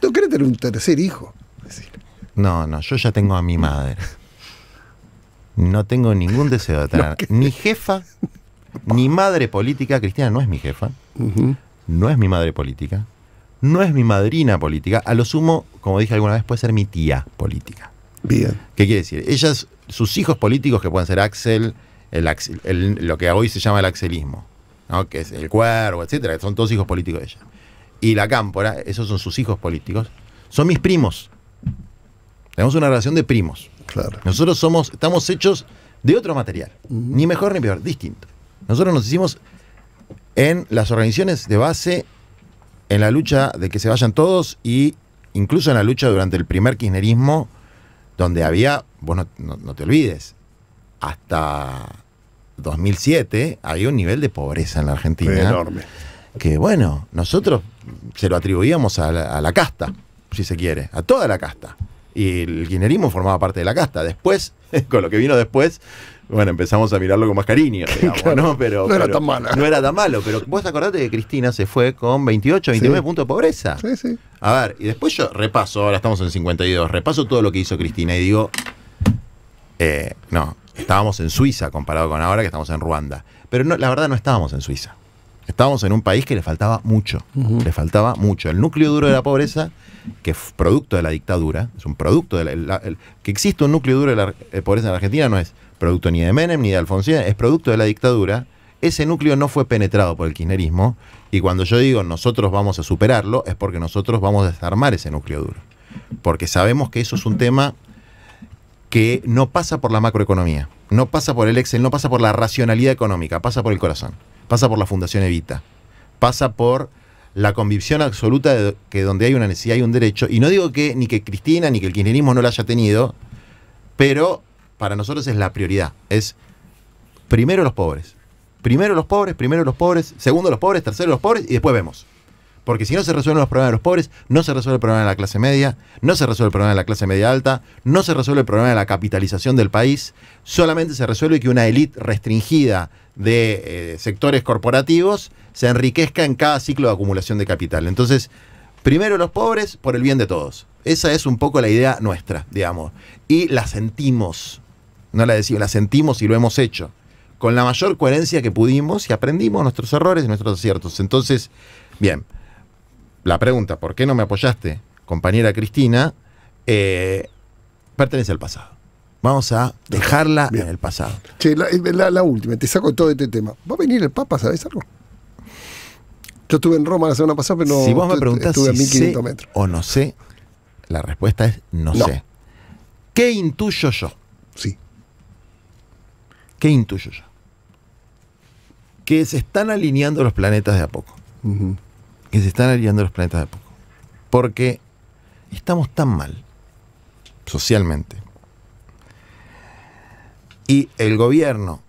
¿Tú querés tener un tercer hijo? No, no, yo ya tengo a mi madre. No tengo ningún deseo de [laughs] tener ni jefa, ni madre política. Cristina no es mi jefa, no es mi madre política, no es mi madrina política. A lo sumo, como dije alguna vez, puede ser mi tía política. Bien. ¿Qué quiere decir? Ellas, sus hijos políticos, que pueden ser Axel, el, lo que hoy se llama el axelismo, que es el cuervo, etcétera, que son todos hijos políticos de ella. Y la cámpora, esos son sus hijos políticos, son mis primos. Tenemos una relación de primos. Nosotros somos, estamos hechos de otro material, ni mejor ni peor, distinto. Nosotros nos hicimos en las organizaciones de base, en la lucha de que se vayan todos y incluso en la lucha durante el primer kirchnerismo, donde había, bueno no te olvides, hasta 2007, había un nivel de pobreza en la Argentina. enorme. Que bueno, nosotros se lo atribuíamos a la, casta, si se quiere, a toda la casta. Y el guinerismo formaba parte de la casta. Después, [laughs] con lo que vino después, bueno, empezamos a mirarlo con más cariño, [laughs] ¿no? Pero, no era tan malo. No era tan malo, pero vos acordate que Cristina se fue con 28, 29 puntos de pobreza. Sí, sí. A ver, y después yo repaso, ahora estamos en 52, repaso todo lo que hizo Cristina y digo, eh, no, Estábamos en Suiza comparado con ahora que estamos en Ruanda. Pero no, la verdad no estábamos en Suiza. Estábamos en un país que le faltaba mucho, le faltaba mucho. El núcleo duro de la pobreza, que es producto de la dictadura, es un producto de que existe un núcleo duro de la eh, pobreza en Argentina no es producto ni de Menem ni de Alfonsín, es producto de la dictadura. Ese núcleo no fue penetrado por el kirchnerismo y cuando yo digo nosotros vamos a superarlo es porque nosotros vamos a desarmar ese núcleo duro, porque sabemos que eso es un tema que no pasa por la macroeconomía, no pasa por el Excel, no pasa por la racionalidad económica, pasa por el corazón, pasa por la Fundación Evita, pasa por la convicción absoluta de que donde hay una necesidad hay un derecho. Y no digo que ni que Cristina ni que el kirchnerismo no la haya tenido, pero para nosotros es la prioridad. Es primero los pobres. Primero los pobres, primero los pobres, segundo los pobres, tercero los pobres y después vemos. Porque si no se resuelven los problemas de los pobres, no se resuelve el problema de la clase media, no se resuelve el problema de la clase media alta, no se resuelve el problema de la capitalización del país, solamente se resuelve que una élite restringida de eh, sectores corporativos se enriquezca en cada ciclo de acumulación de capital. Entonces, primero los pobres por el bien de todos. Esa es un poco la idea nuestra, digamos. Y la sentimos, no la decimos, la sentimos y lo hemos hecho. Con la mayor coherencia que pudimos y aprendimos nuestros errores y nuestros aciertos. Entonces, bien la pregunta, ¿por qué no me apoyaste, compañera Cristina? Eh, pertenece al pasado. Vamos a dejarla en el pasado. Che, eh, la, última, te saco todo este tema. ¿Va a venir el Papa, sabes algo? Yo estuve en Roma la semana pasada, pero no. Si vos me estuve a 1500 o no sé, la respuesta es no, sé. ¿Qué intuyo yo? Sí. ¿Qué intuyo yo? Que se están alineando los planetas de a poco se están aliando los planetas de poco. Porque estamos tan mal socialmente. Y el gobierno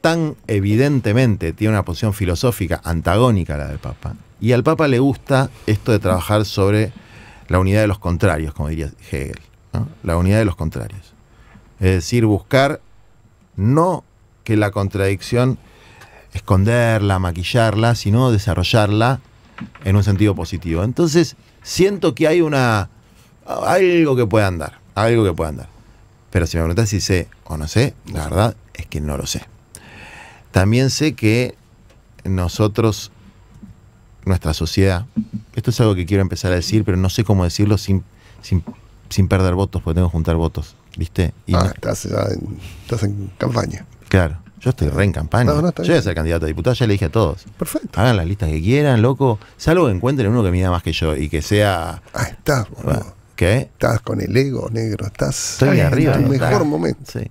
tan evidentemente tiene una posición filosófica antagónica a la del Papa. Y al Papa le gusta esto de trabajar sobre la unidad de los contrarios, como diría Hegel. La unidad de los contrarios. Es decir, buscar no que la contradicción esconderla, maquillarla, sino desarrollarla en un sentido positivo. Entonces, siento que hay una. algo que puede andar, algo que puede andar. Pero si me preguntas si sé o no sé, la verdad es que no lo sé. También sé que nosotros, nuestra sociedad, esto es algo que quiero empezar a decir, pero no sé cómo decirlo sin, sin, perder votos, porque tengo que juntar votos, ¿viste? Ah, estás en campaña. Claro. Yo estoy re en campaña. yo voy a ser candidato a diputado, ya le dije a todos. Perfecto. Hagan las listas que quieran, loco. Si que encuentren uno que mida más que yo y que sea. Ah, estás, ¿Qué? Estás con el ego, negro. Estás estoy en arriba, tu mejor momento. Sí.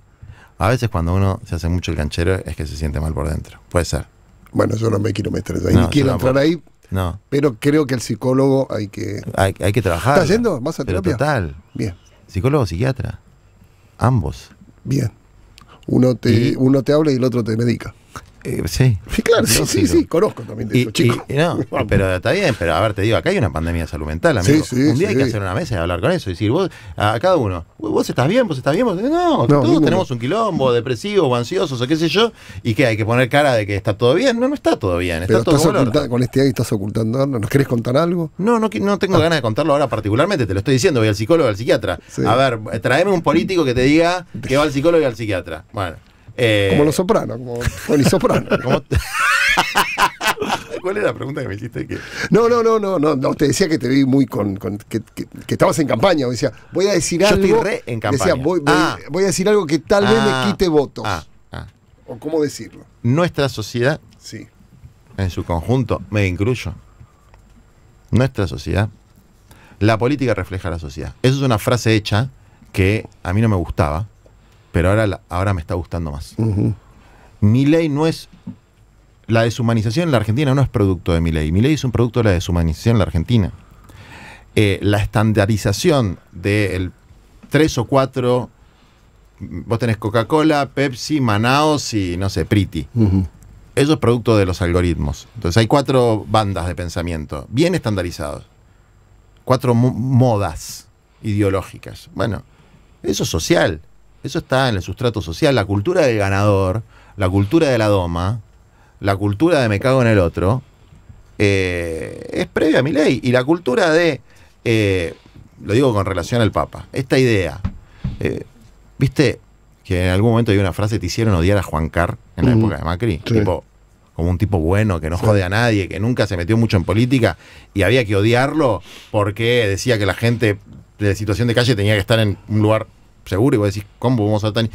A veces cuando uno se hace mucho el canchero es que se siente mal por dentro. Puede ser. Bueno, yo no me quiero meter ahí. No, quiero entrar ahí. No. Pero creo que el psicólogo hay que. Hay, que trabajar. ¿Estás yendo? ¿Vas a terapia? total. Bien. Psicólogo, psiquiatra. Ambos. Bien. Uno te, uno te habla y el otro te medica. Eh, sí. claro, sí, sí, conozco también de chico. [laughs] pero está bien, pero a ver, te digo, acá hay una pandemia salud mental, amigo. un día hay que hacer una mesa y hablar con eso y decir, vos, a cada uno, vos estás bien, vos estás bien, vos, no, no todos tenemos un quilombo, depresivo o ansioso, o qué sé yo, y que hay que poner cara de que está todo bien. No, no está todo bien, está todo estás Con este ahí estás ocultando ¿nos querés contar algo? No, no, no tengo ah. ganas de contarlo ahora particularmente, te lo estoy diciendo, voy al psicólogo, al psiquiatra. A ver, traeme un político que te diga que va al psicólogo y al psiquiatra. Bueno. Eh, como los sopranos, como Tony Soprano. [laughs] [laughs] ¿Cuál es la pregunta que me hiciste? No, no, no, no, no, Te decía que te vi muy con. que, estabas en campaña. decía, voy a decir algo. en campaña. Decía, ah. voy, a decir algo que tal vez me ah. quite votos. Ah, o cómo decirlo. Nuestra sociedad. Sí. En su conjunto, me incluyo. Nuestra sociedad. La política refleja la sociedad. eso es una frase hecha que a mí no me gustaba pero ahora, ahora me está gustando más. Mi ley no es. La deshumanización en la Argentina no es producto de mi ley. Mi ley es un producto de la deshumanización en la Argentina. Eh, la estandarización de tres o cuatro. Vos tenés Coca-Cola, Pepsi, Manaos y no sé, Priti. Eso es producto de los algoritmos. Entonces hay cuatro bandas de pensamiento bien estandarizados. Cuatro modas ideológicas. Bueno, eso es social. Eso está en el sustrato social. La cultura del ganador, la cultura de la doma, la cultura de me cago en el otro, eh, es previa a mi ley. Y la cultura de, eh, lo digo con relación al Papa, esta idea. Eh, ¿Viste que en algún momento hay una frase te hicieron odiar a Juan Carr en la mm. época de Macri? Tipo, como un tipo bueno, que no jode a nadie, que nunca se metió mucho en política y había que odiarlo porque decía que la gente de situación de calle tenía que estar en un lugar seguro, y vos decís, ¿cómo vamos a tan.?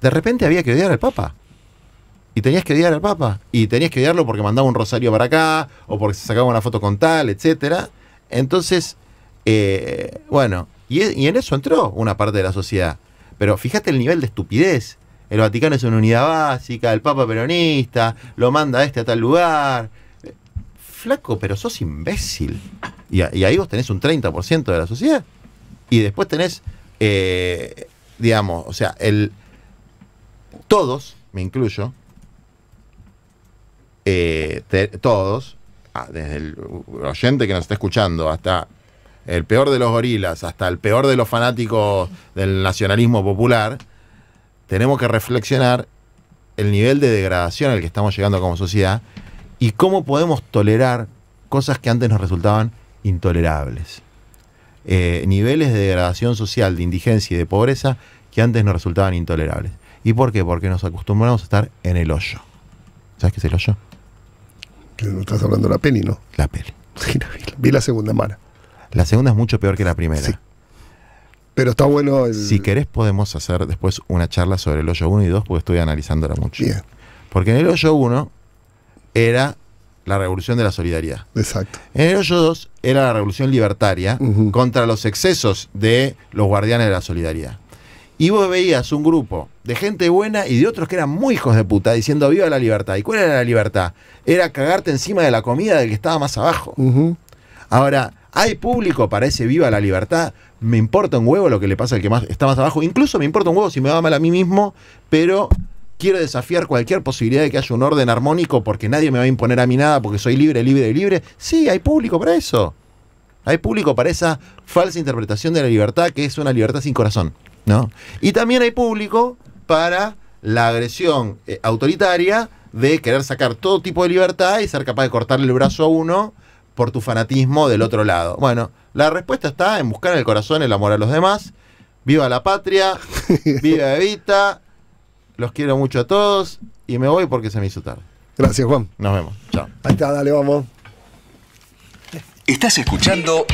De repente había que odiar al Papa. Y tenías que odiar al Papa. Y tenías que odiarlo porque mandaba un rosario para acá, o porque se sacaba una foto con tal, etcétera. Entonces, eh, bueno, e, y, en eso entró una parte de la sociedad. Pero fíjate el nivel de estupidez. El Vaticano es una unidad básica, el Papa peronista, lo manda a este a tal lugar. Flaco, pero sos imbécil. Y, y ahí vos tenés un 30% de la sociedad. Y después tenés eh, digamos, o sea, el, todos, me incluyo, eh, todos, ah, desde el oyente que nos está escuchando hasta el peor de los gorilas, hasta el peor de los fanáticos del nacionalismo popular, tenemos que reflexionar el nivel de degradación al que estamos llegando como sociedad y cómo podemos tolerar cosas que antes nos resultaban intolerables. Eh, niveles de degradación social, de indigencia y de pobreza que antes nos resultaban intolerables. ¿Y por qué? Porque nos acostumbramos a estar en el hoyo. ¿Sabes qué es el hoyo? No estás hablando de la peli, ¿no? La peli. [laughs] la vi, la segunda mala. La segunda es mucho peor que la primera. Sí. Pero está bueno. Si querés, podemos hacer después una charla sobre el hoyo 1 y 2, porque estoy analizándola mucho. Bien. Porque en el hoyo 1 era la revolución de la solidaridad. Exacto. En el hoyo era la revolución libertaria contra los excesos de los guardianes de la solidaridad. Y vos veías un grupo de gente buena y de otros que eran muy hijos de puta diciendo viva la libertad. ¿Y cuál era la libertad? Era cagarte encima de la comida del que estaba más abajo. Ahora, ¿hay público para ese viva la libertad? Me importa un huevo lo que le pasa al que está más abajo. Incluso me importa un huevo si me va mal a mí mismo, pero quiero desafiar cualquier posibilidad de que haya un orden armónico porque nadie me va a imponer a mí nada porque soy libre, libre, libre. Sí, hay público para eso. Hay público para esa falsa interpretación de la libertad que es una libertad sin corazón, ¿no? Y también hay público para la agresión eh, autoritaria de querer sacar todo tipo de libertad y ser capaz de cortarle el brazo a uno por tu fanatismo del otro lado. Bueno, la respuesta está en buscar en el corazón el amor a los demás. Viva la patria, [laughs] viva Evita, los quiero mucho a todos y me voy porque se me hizo tarde. Gracias, Juan. Nos vemos. Chao. Ahí está, dale, vamos. Estás escuchando.